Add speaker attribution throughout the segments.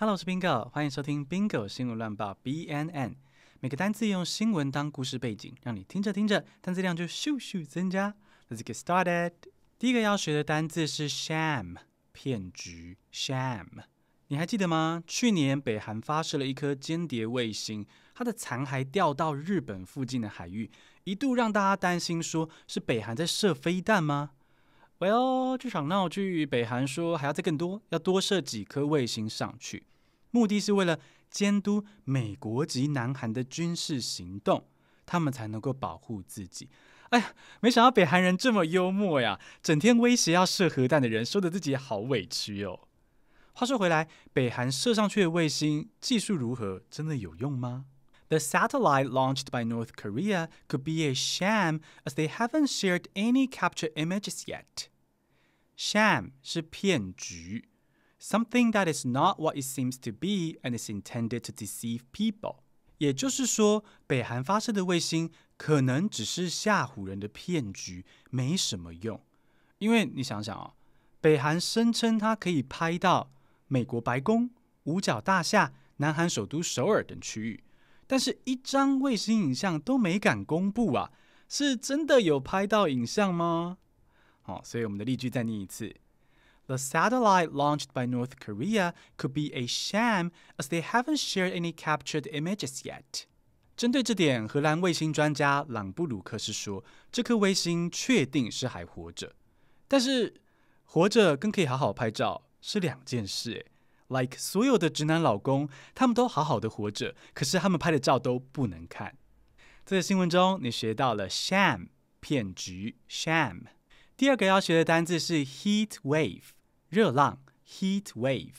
Speaker 1: 哈喽，我是 Bingo，欢迎收听 Bingo 新闻乱报 B N N。每个单字用新闻当故事背景，让你听着听着，单字量就咻咻增加。Let's get started。第一个要学的单字是 sham，骗局。Sham，你还记得吗？去年北韩发射了一颗间谍卫星，它的残骸掉到日本附近的海域，一度让大家担心，说是北韩在射飞弹吗？Well，这场闹剧，北韩说还要再更多，要多射几颗卫星上去。目的是为了监督美国及南韩的军事行动，他们才能够保护自己。哎呀，没想到北韩人这么幽默呀！整天威胁要射核弹的人，说的自己好委屈哦。话说回来，北韩射上去的卫星技术如何？真的有用吗？The satellite launched by North Korea could be a sham, as they haven't shared any c a p t u r e images yet. Sham 是骗局。Something that is not what it seems to be and is intended to deceive people，也就是说，北韩发射的卫星可能只是吓唬人的骗局，没什么用。因为你想想啊，北韩声称它可以拍到美国白宫、五角大厦、南韩首都首尔等区域，但是一张卫星影像都没敢公布啊，是真的有拍到影像吗？好，所以我们的例句再念一次。the satellite launched by North Korea could be a sham as they haven't shared any captured images yet. 针对这点，荷兰卫星专家朗布鲁克是说，这颗卫星确定是还活着，但是活着跟可以好好拍照是两件事。Like 所有的直男老公，他们都好好的活着，可是他们拍的照都不能看。在新闻中，你学到了 sham 骗局 sham。第二个要学的单字是 heat wave。热浪 （heat wave），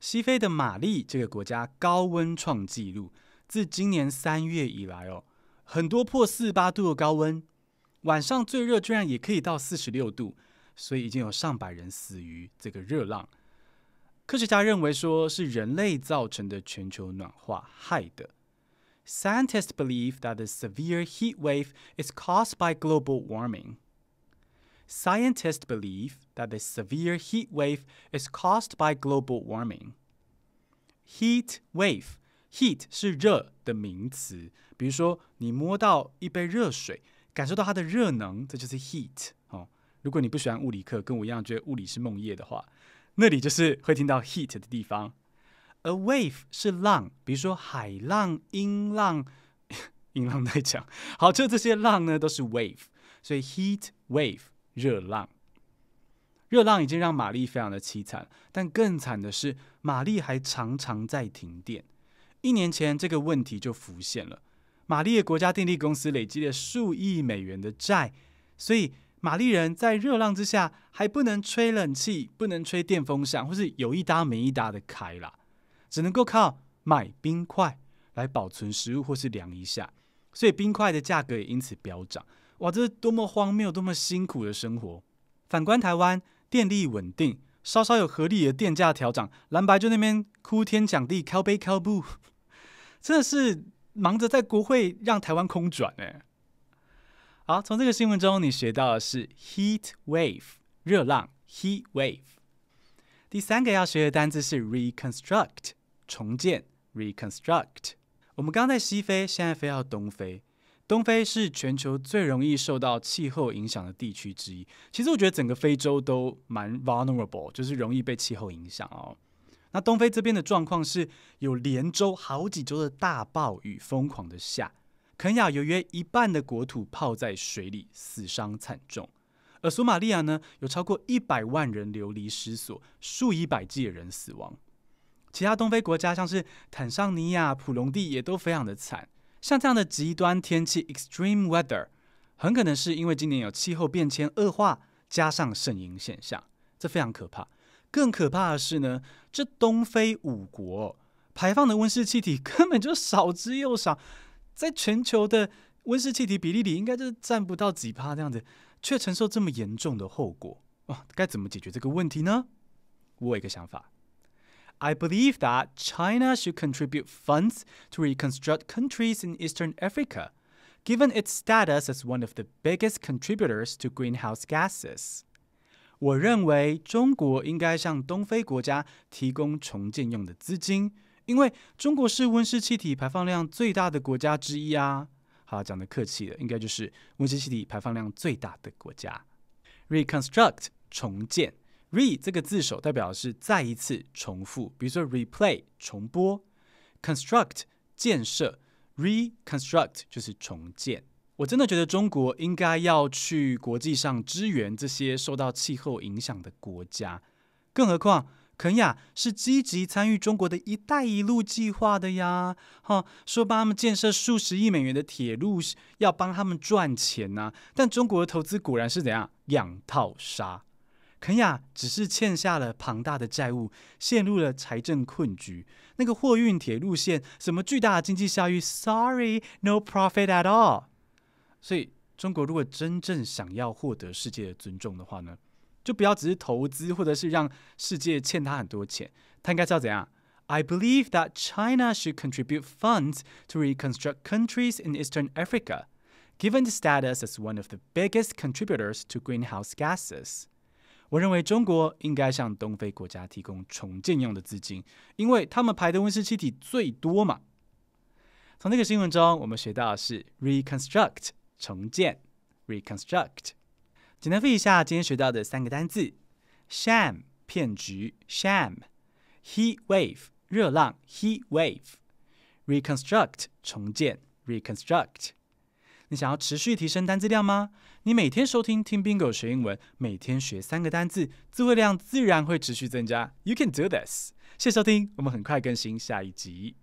Speaker 1: 西非的玛利这个国家高温创纪录。自今年三月以来，哦，很多破四十八度的高温，晚上最热居然也可以到四十六度，所以已经有上百人死于这个热浪。科学家认为，说是人类造成的全球暖化害的。Scientists believe that the severe heat wave is caused by global warming. Scientists believe that this severe heat wave is caused by global warming. Heat wave, heat 是热的名词，比如说你摸到一杯热水，感受到它的热能，这就是 heat 哦。如果你不喜欢物理课，跟我一样觉得物理是梦魇的话，那里就是会听到 heat 的地方。A wave 是浪，比如说海浪、音浪、音浪太强。好，就这些浪呢都是 wave，所以 heat wave 热浪，热浪已经让玛丽非常的凄惨，但更惨的是，玛丽还常常在停电。一年前，这个问题就浮现了。玛丽的国家电力公司累积了数亿美元的债，所以玛丽人在热浪之下还不能吹冷气，不能吹电风扇，或是有一搭没一搭的开了，只能够靠买冰块来保存食物或是凉一下，所以冰块的价格也因此飙涨。哇，这是多么荒谬、多么辛苦的生活！反观台湾，电力稳定，稍稍有合理的电价调整，蓝白就那边哭天抢地、敲杯敲布，真的是忙着在国会让台湾空转哎。好，从这个新闻中你学到的是 heat wave 热浪 heat wave。第三个要学的单字是 reconstruct 重建 reconstruct。我们刚在西非，现在飞到东非。东非是全球最容易受到气候影响的地区之一。其实我觉得整个非洲都蛮 vulnerable，就是容易被气候影响哦。那东非这边的状况是有连州好几州的大暴雨疯狂的下，肯雅有约一半的国土泡在水里，死伤惨重。而索马利亚呢，有超过一百万人流离失所，数以百计的人死亡。其他东非国家像是坦桑尼亚、普隆地也都非常的惨。像这样的极端天气 （extreme weather） 很可能是因为今年有气候变迁恶化加上圣婴现象，这非常可怕。更可怕的是呢，这东非五国排放的温室气体根本就少之又少，在全球的温室气体比例里，应该就是占不到几帕这样子，却承受这么严重的后果。啊！该怎么解决这个问题呢？我有一个想法。I believe that China should contribute funds to reconstruct countries in Eastern Africa, given its status as one of the biggest contributors to greenhouse gases. 我认为中国应该向东非国家提供重建用的资金，因为中国是温室气体排放量最大的国家之一啊。好，讲的客气了，应该就是温室气体排放量最大的国家。Reconstruct 重建。re 这个字首代表的是再一次重复，比如说 replay 重播，construct 建设，reconstruct 就是重建。我真的觉得中国应该要去国际上支援这些受到气候影响的国家，更何况肯亚是积极参与中国的一带一路计划的呀。哈，说帮他们建设数十亿美元的铁路，要帮他们赚钱啊。但中国的投资果然是怎样两套杀？肯亚只是欠下了庞大的债务，陷入了财政困局。那个货运铁路线，什么巨大的经济效益？Sorry, no profit at all。所以，中国如果真正想要获得世界的尊重的话呢，就不要只是投资，或者是让世界欠他很多钱。他应该要怎样？I believe that China should contribute funds to reconstruct countries in Eastern Africa, given the status as one of the biggest contributors to greenhouse gases. 我认为中国应该向东非国家提供重建用的资金，因为他们排的温室气体最多嘛。从这个新闻中，我们学到的是 reconstruct 重建，reconstruct。简单背一下今天学到的三个单字：sham 骗局，sham；heat wave 热浪，heat wave；reconstruct 重建，reconstruct。你想要持续提升单字量吗？你每天收听听 Bingo 学英文，每天学三个单字，字汇量自然会持续增加。You can do this！谢谢收听，我们很快更新下一集。